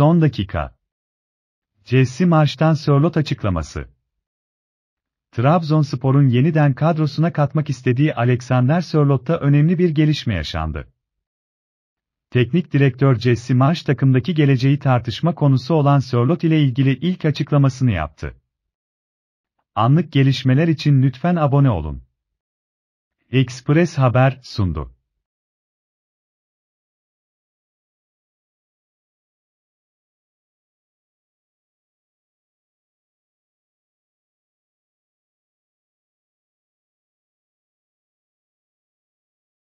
Son dakika. Jesse Marş'tan Sörlot açıklaması. Trabzonspor'un yeniden kadrosuna katmak istediği Alexander Sörlot'ta önemli bir gelişme yaşandı. Teknik direktör Jesse Marş takımdaki geleceği tartışma konusu olan Sörlot ile ilgili ilk açıklamasını yaptı. Anlık gelişmeler için lütfen abone olun. Express Haber sundu.